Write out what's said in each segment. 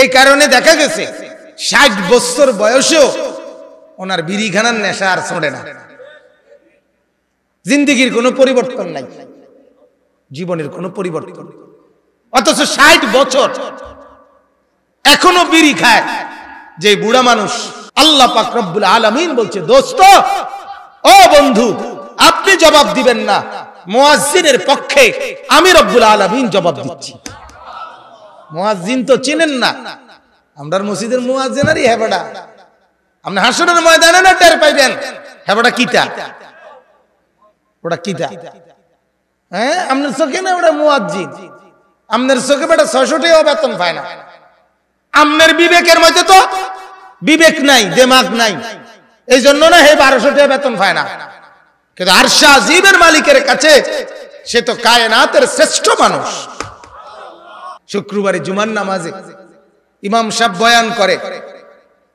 এই কারণে দেখা গেছে ষাট বছর বয়সেও ওনার বিড়িখানার নেশা আর ছোঁড়ে না জিন্দিগির কোনো পরিবর্তন নাই জীবনের কোনো পরিবর্তন অথচ ষাট বছর এখনো বিড়ি খায় যে বুড়া মানুষ আল্লাহ পাক আলমিন বলছে দোস্ত ও বন্ধু আপনি জবাব দিবেন না মোয়াজিনের পক্ষে আমি রব্বুল আলমিন জবাব দিচ্ছি মোয়াজিন তো চিনেন না আমরা মসজিদের মোয়াজিনারই হেবাডা আপনি হাসনের ময়দানে না টের পাইবেন হেবাডা কিতা ওটা কিতা হ্যাঁ আপনার চোখে না ওটা মোয়াজিন আপনার চোখে বেটা ছয়শো টাকাও বেতন পায় না আপনার বিবেকের মধ্যে তো বিবেক নাই দেমাগ নাই এই জন্য না হে বারোশো টাকা বেতন পায় না কিন্তু আরশা জীবের মালিকের কাছে সে তো কায়নাতের শ্রেষ্ঠ মানুষ শুক্রবারে জুমার নামাজে ইমাম সাহেব বয়ান করে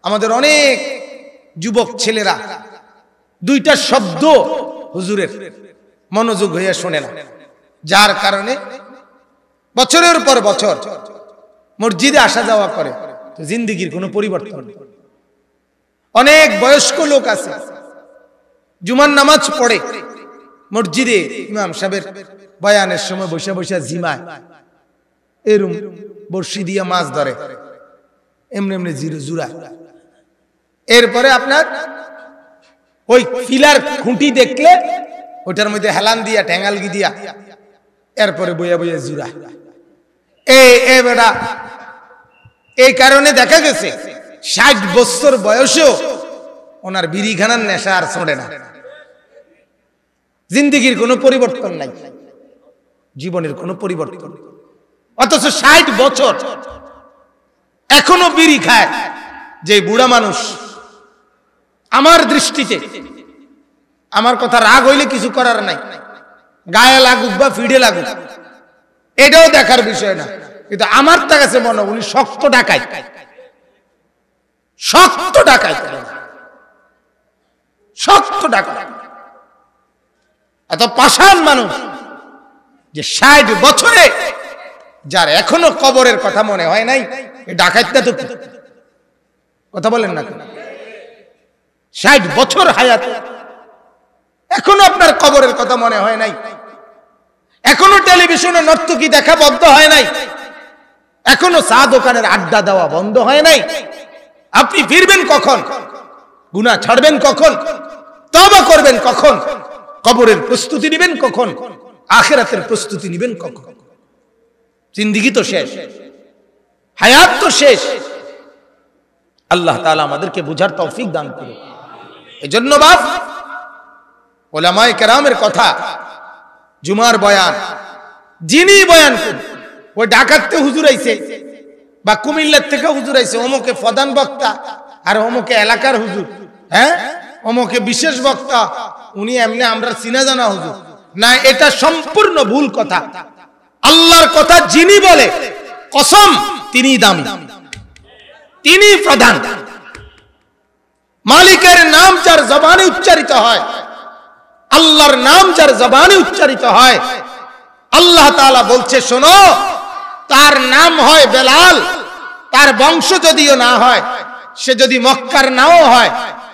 আমাদের অনেক যুবক ছেলেরা দুইটা শব্দ হুজুরের মনোযোগ হইয়া শোনে না যার কারণে বছরের পর বছর মসজিদে আসা যাওয়া করে জিন্দিগির কোনো পরিবর্তন অনেক বয়স্ক লোক আছে জুমার নামাজ পড়ে মসজিদে ইমাম সাহেবের বয়ানের সময় বসে বসে জিমায় এরম বর্ষি দিয়ে মাছ ধরে এমনি এমনি জিরো জুরা এরপরে আপনার ওই ফিলার খুঁটি দেখলে ওটার মধ্যে হেলান দিয়া ঠেঙ্গালগি দিয়া এরপরে বইয়া বইয়া জুরা এ এই কারণে দেখা গেছে ষাট বছর বয়সেও ওনার বিড়িখানার নেশা আর ছোঁড়ে না জিন্দিগির কোনো পরিবর্তন নাই জীবনের কোনো পরিবর্তন নাই অথচ ষাট বছর এখনো বিড়ি খায় যে বুড়া মানুষ আমার দৃষ্টিতে আমার কথা রাগ হইলে কিছু করার নাই গায়ে লাগুক বা ফিডে লাগুক এটাও দেখার বিষয় না কিন্তু আমার তা কাছে মনে উনি শক্ত ডাকায় শক্ত ডাকায় শক্ত ডাকায় এত পাশান মানুষ যে ষাট বছরে যার এখনো কবরের কথা মনে হয় নাই ডাকাইতে তো কথা বলেন না ষাট বছর হায়াত এখনো আপনার কবরের কথা মনে হয় নাই এখনো টেলিভিশনে নর্তকি দেখা বন্ধ হয় নাই এখনো চা দোকানের আড্ডা দেওয়া বন্ধ হয় নাই আপনি ফিরবেন কখন গুণা ছাড়বেন কখন তবা করবেন কখন কবরের প্রস্তুতি নেবেন কখন আখেরাতের প্রস্তুতি নেবেন কখন জিন্দিগি তো শেষ হায়াত তো শেষ আল্লাহ তালা আমাদেরকে বুঝার তৌফিক দান করে এই জন্য বাপ ওলামায় কেরামের কথা জুমার বয়ান যিনি বয়ান ওই ডাকাততে হুজুর আইছে বা কুমিল্লার থেকে হুজুর আইছে অমুকে প্রধান বক্তা আর অমুকে এলাকার হুজুর হ্যাঁ অমুকে বিশেষ বক্তা উনি এমনি আমরা চিনা জানা হুজুর না এটা সম্পূর্ণ ভুল কথা আল্লাহর কথা যিনি বলে কসম তিনি দামি তিনি প্রধান মালিকের নাম যার জবানে উচ্চারিত হয় আল্লাহর নাম যার জবানে উচ্চারিত হয় আল্লাহ তালা বলছে শোনো তার নাম হয় বেলাল তার বংশ যদিও না হয় সে যদি মক্কার নাও হয়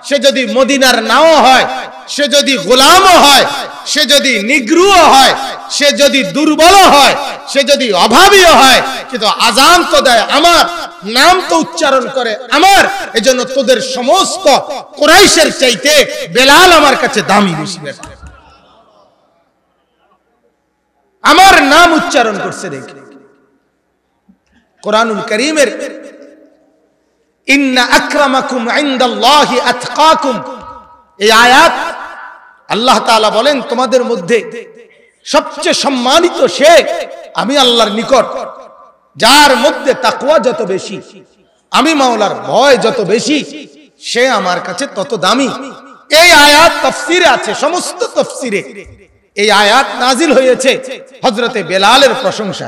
সে যদি মদিনার নাও হয় সে যদি গোলামও হয় সে যদি নিগ্রুও হয় সে যদি দুর্বল হয় সে যদি অভাবীও হয় কিন্তু আজান তো দেয় আমার নাম তো উচ্চারণ করে আমার এজন্য তোদের সমস্ত কোরাইশের চাইতে বেলাল আমার কাছে দামি বেশি আমার নাম উচ্চারণ করছে দেখে কোরআনুল করিমের ইন্না আক্রামাকুম ইন্দাল্লাহি আতকাকুম এই আয়াত আল্লাহ তালা বলেন তোমাদের মধ্যে সবচেয়ে সম্মানিত সে আমি আল্লাহর নিকট যার মধ্যে তাকুয়া যত বেশি আমি মাওলার ভয় যত বেশি সে আমার কাছে তত দামি এই আয়াত তফসিরে আছে সমস্ত তফসিরে এই আয়াত নাজিল হয়েছে হজরতে বেলালের প্রশংসা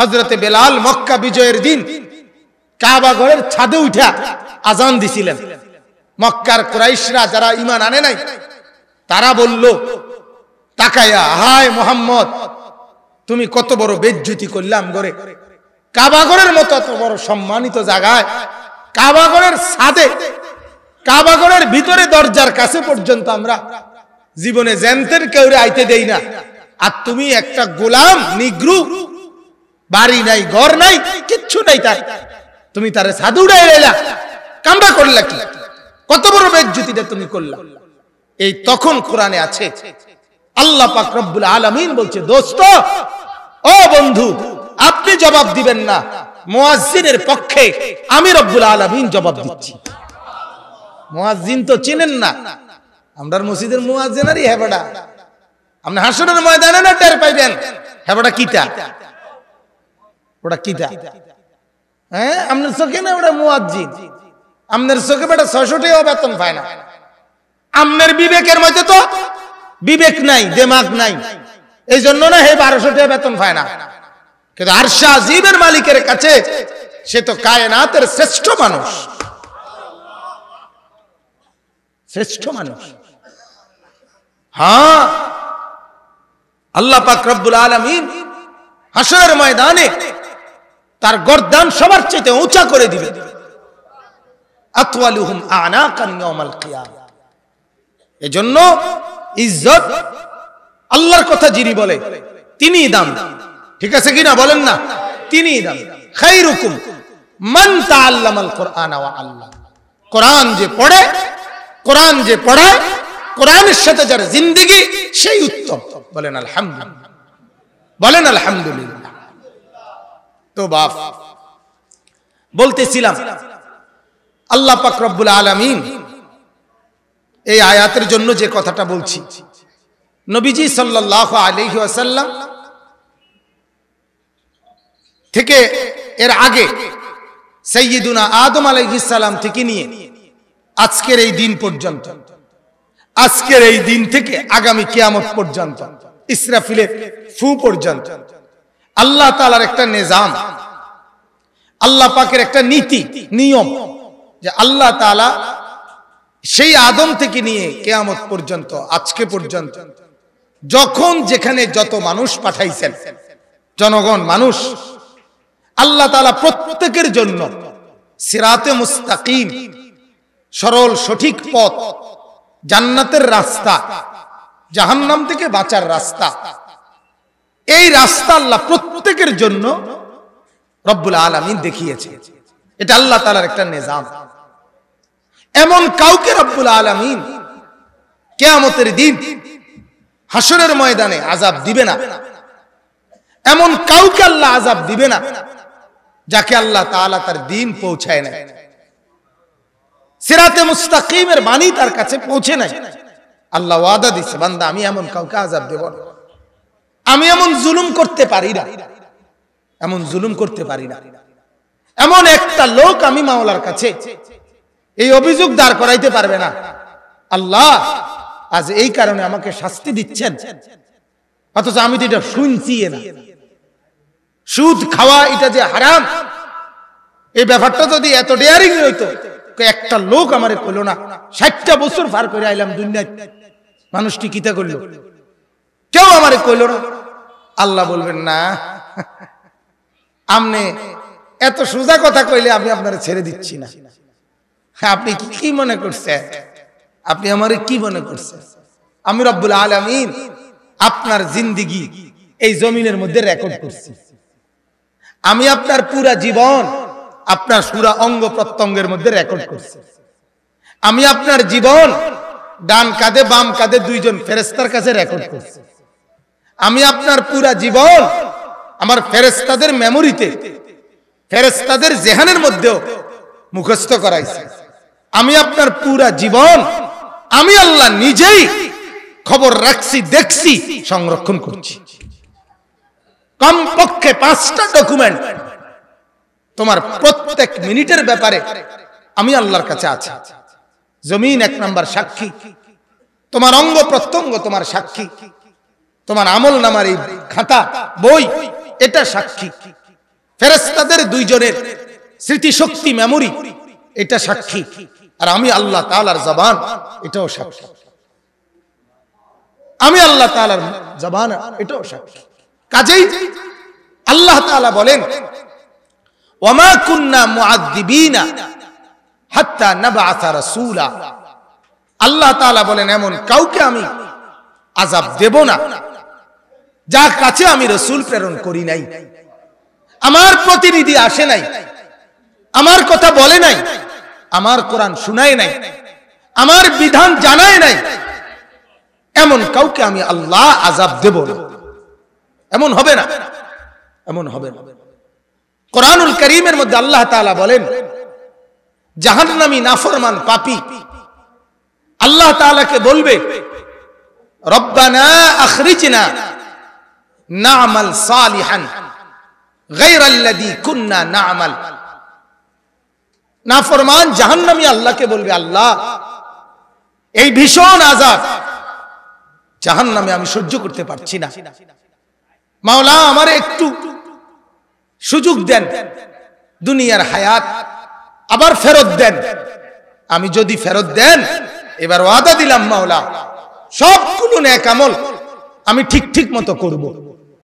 হজরতে বেলাল মক্কা বিজয়ের দিন কাবা ঘরের ছাদে উঠা আজান দিছিলেন মক্কার ক্রাইশরা যারা ইমান আনে নাই তারা বলল তাকায়া হায় মোহাম্মদ তুমি কত বড় বেজ্জুতি করলাম গড়ে কাবাগরের মতো এত বড় সম্মানিত জায়গায় কাবাগরের সাদে কাবাগরের ভিতরে দরজার কাছে পর্যন্ত আমরা জীবনে জ্যান্তের রে আইতে দেই না আর তুমি একটা গোলাম নিগ্রু বাড়ি নাই ঘর নাই কিচ্ছু নাই তাই তুমি তারে সাধু উড়াই কামড়া করলা কি কত বড় বেজ্জুতিটা তুমি করলা এই তখন কোরআনে আছে আল্লাহ পাক রব্বুল আলামিন বলছে দোস্ত ও বন্ধু আপনি জবাব দিবেন না মুয়াজ্জিনের পক্ষে আমি রব্বুল আলামিন জবাব দিচ্ছি মুয়াজ্জিন তো চিনেন না আমরার মসজিদের মুয়াজ্জিনারই হেবাডা আপনি হাসরের ময়দানে না টের পাইবেন হেবাডা কিটা ওটা কিটা হ্যাঁ আপনার চোখে না ওটা মুয়াজ্জিন আমনের চোখে বেটা ছয়শো টাকাও বেতন পায় না আমনের বিবেকের মধ্যে তো বিবেক নাই দেমাগ নাই এই জন্য না হে বারোশো টাকা বেতন পায় না কিন্তু আরশা জীবের মালিকের কাছে সে তো কায়নাতের শ্রেষ্ঠ মানুষ শ্রেষ্ঠ মানুষ হ্যাঁ আল্লাহ পাক রব্বুল আলমিন হাসরের ময়দানে তার গরদান সবার চেয়ে উঁচা করে দিবে আতওয়ালুহুম আনাকান ইয়াউমাল কিয়ামা এজন্য ইজ্জত আল্লাহর কথা যিনি বলে তিনি দাম ঠিক আছে বলেন না তিনি দাম খাইরুকুম মান তাআল্লামাল কোরআন ওয়া আল্লাহ কোরআন যে পড়ে কোরআন যে পড়ায় কোরআনের সাথে যার জিন্দেগি সেই উত্তম বলেন আলহামদুলিল্লাহ বলেন আলহামদুলিল্লাহ তো বাপ বলতেছিলাম আল্লাহ পাক রব্বুল আলমিন এই আয়াতের জন্য যে কথাটা বলছি নবীজি সাল্লাহ আলহি আসাল্লাম থেকে এর আগে সৈয়দুনা আদম আলহিসাল্লাম থেকে নিয়ে আজকের এই দিন পর্যন্ত আজকের এই দিন থেকে আগামী কিয়ামত পর্যন্ত ইসরাফিলের ফু পর্যন্ত আল্লাহ তালার একটা নিজাম আল্লাহ পাকের একটা নীতি নিয়ম যে আল্লাহ তালা সেই আদম থেকে নিয়ে কেয়ামত পর্যন্ত আজকে পর্যন্ত যখন যেখানে যত মানুষ পাঠাইছেন জনগণ মানুষ আল্লাহ তালা প্রত্যেকের জন্য সিরাতে মুস্তাকিম সরল সঠিক পথ জান্নাতের রাস্তা জাহান্নাম থেকে বাঁচার রাস্তা এই রাস্তা আল্লাহ প্রত্যেকের জন্য রব্বুল আলমিন দেখিয়েছে এটা আল্লাহ তালার একটা নিজাম এমন কাউকে রব্বুল আলমিন কেয়ামতের দিন হাসরের ময়দানে আজাব দিবে না এমন কাউকে আল্লাহ আজাব দিবে না যাকে আল্লাহ তালা তার দিন পৌঁছায় না সেরাতে মুস্তাকিমের বাণী তার কাছে পৌঁছে নাই আল্লাহ ওয়াদা দিছে বান্দা আমি এমন কাউকে আজাব দেব না আমি এমন জুলুম করতে পারি না এমন জুলুম করতে পারি না এমন একটা লোক আমি মাওলার কাছে এই অভিযোগ দাঁড় করাইতে পারবে না আল্লাহ আজ এই কারণে আমাকে শাস্তি দিচ্ছেন অথচ আমি তো এটা শুনছি না সুদ খাওয়া এটা যে হারাম এই ব্যাপারটা যদি এত ডেয়ারিং হইতো একটা লোক আমার করলো না ষাটটা বছর পার করে আইলাম দুনিয়ায় মানুষটি কিতা করলো কেউ আমারে কইলো না আল্লাহ বলবেন না আমনে এত সোজা কথা কইলে আমি আপনারা ছেড়ে দিচ্ছি না হ্যাঁ আপনি কি মনে করছেন আপনি আমার কি মনে করছেন আমি রব্বুল আলমিন আপনার জিন্দিগি এই জমিনের মধ্যে রেকর্ড করছি আমি আপনার পুরা জীবন আপনার সুরা অঙ্গ প্রত্যঙ্গের মধ্যে রেকর্ড করছি আমি আপনার জীবন ডান কাঁধে বাম কাঁধে দুইজন ফেরেস্তার কাছে রেকর্ড করছি আমি আপনার পুরা জীবন আমার ফেরেস্তাদের মেমোরিতে ফেরেস্তাদের জেহানের মধ্যেও মুখস্থ করাইছি আমি আপনার পুরা জীবন আমি আল্লাহ নিজেই খবর রাখছি দেখছি সংরক্ষণ করছি কমপক্ষে পাঁচটা ডকুমেন্ট তোমার প্রত্যেক মিনিটের ব্যাপারে আমি আল্লাহর কাছে আছি জমিন এক নাম্বার সাক্ষী তোমার অঙ্গ প্রত্যঙ্গ তোমার সাক্ষী তোমার আমল নামার এই খাতা বই এটা সাক্ষী ফেরেস্তাদের দুইজনের স্মৃতিশক্তি মেমোরি এটা সাক্ষী আর আমি আল্লাহ তালার জবান এটাও সাক্ষী আমি আল্লাহ তালার জবান এটাও সাক্ষী কাজেই আল্লাহ তালা বলেন আল্লাহ বলেন এমন কাউকে আমি আযাব দেব না যার কাছে আমি রসুল প্রেরণ করি নাই আমার প্রতিনিধি আসে নাই আমার কথা বলে নাই আমার কোরআন শুনাই নাই আমার বিধান জানাই নাই এমন কাউকে আমি আল্লাহ আজাব দেব না এমন হবে না এমন হবে না কোরআনুল করিমের মধ্যে আল্লাহ তালা বলেন জাহান্নামী নাফরমান পাপি আল্লাহ তালাকে বলবে রব্বানা আখরিজনা নামাল সালিহান গাইরাল্লাদি কুন্না নামাল না ফরমান নামি আল্লাহকে বলবে আল্লাহ এই ভীষণ আজাদ জাহান নামে আমি সহ্য করতে পারছি না মাওলা আমার একটু সুযোগ দেন দুনিয়ার হায়াত আবার ফেরত দেন আমি যদি ফেরত দেন এবার ওয়াদা দিলাম মাওলা সবগুলো ন্যাক আমল আমি ঠিক ঠিক মতো করবো